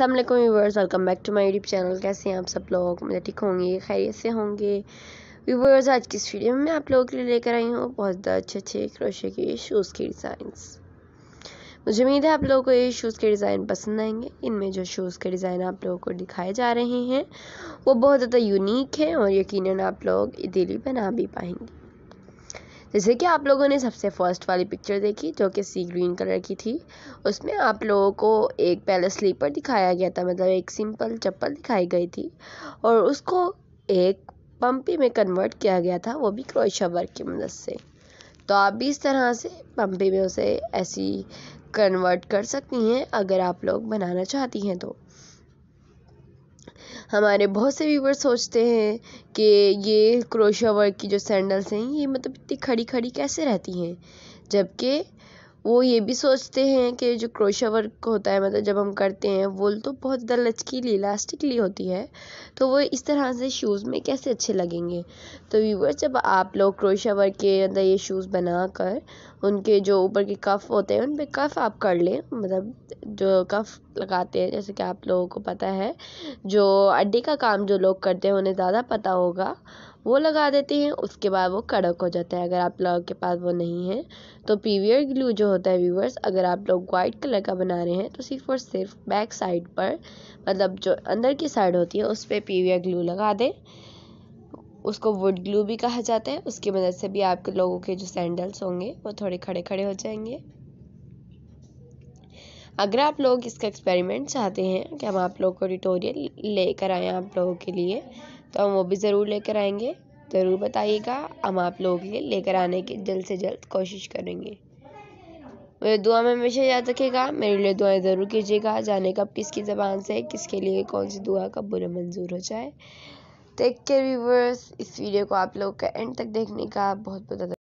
Aslam viewers welcome back to my YouTube channel कैसे हैं आप सब लोग मुझे ठीक होंगे खैरियत से होंगे व्यूवर्स आज की इस वीडियो में आप लोगों के लिए लेकर आई हूँ बहुत ज़्यादा अच्छे अच्छे क्रोशे के शूज़ के डिज़ाइंस मुझे उम्मीद है आप लोगों को ये शूज़ के डिज़ाइन पसंद आएंगे इनमें जो शूज़ के डिज़ाइन आप लोगों को दिखाए जा रहे हैं वो बहुत ज़्यादा यूनिक हैं और यकीन आप लोग दिली बना भी पाएंगे जैसे कि आप लोगों ने सबसे फर्स्ट वाली पिक्चर देखी जो कि सी ग्रीन कलर की थी उसमें आप लोगों को एक पहले स्लीपर दिखाया गया था मतलब एक सिंपल चप्पल दिखाई गई थी और उसको एक पम्पी में कन्वर्ट किया गया था वो भी क्रोशा वर्क की मदद से तो आप भी इस तरह से पम्पी में उसे ऐसी कन्वर्ट कर सकती हैं अगर आप लोग बनाना चाहती हैं तो हमारे बहुत से व्यूवर सोचते हैं कि ये क्रोशिया वर्क की जो सैंडल्स हैं ये मतलब इतनी खड़ी खड़ी कैसे रहती हैं जबकि वो ये भी सोचते हैं कि जो क्रोशा वर्क होता है मतलब जब हम करते हैं वो तो बहुत ज़्यादा लचकीली इलास्टिकली होती है तो वो इस तरह से शूज़ में कैसे अच्छे लगेंगे तो व्यूवर जब आप लोग क्रोशा वर्क के अंदर ये शूज़ बना कर उनके जो ऊपर के कफ़ होते हैं उन पर कफ़ आप कर लें मतलब जो कफ़ लगाते हैं जैसे कि आप लोगों को पता है जो अड्डे का काम जो लोग करते हैं उन्हें ज़्यादा पता होगा वो लगा देते हैं उसके बाद वो कड़क हो जाता है अगर आप लोगों के पास वो नहीं है तो पीवियर ग्लू जो होता है व्यूवर्स अगर आप लोग वाइट कलर का बना रहे हैं तो सिर्फ और सिर्फ बैक साइड पर मतलब जो अंदर की साइड होती है उस पर पी ग्लू लगा दें उसको वुड ग्लू भी कहा जाता है उसकी मदद से भी आपके लोगों के जो सैंडल्स होंगे वो थोड़े खड़े खड़े हो जाएंगे अगर आप लोग इसका एक्सपेरिमेंट चाहते हैं कि हम आप लोग को ट्यूटोरियल लेकर आएँ आप लोगों के लिए तो हम वो भी ज़रूर लेकर आएंगे ज़रूर बताइएगा हम आप लोगों के लिए लेकर आने की जल्द से जल्द कोशिश करेंगे मेरी दुआ में हमेशा याद रखेगा मेरे लिए दुआएं ज़रूर कीजिएगा जाने कब किसकी ज़बान से किसके लिए कौन सी दुआ कब बुरा मंजूर हो जाए टेक केयर व्यूवर्स इस वीडियो को आप लोग का एंड तक देखने का बहुत बहुत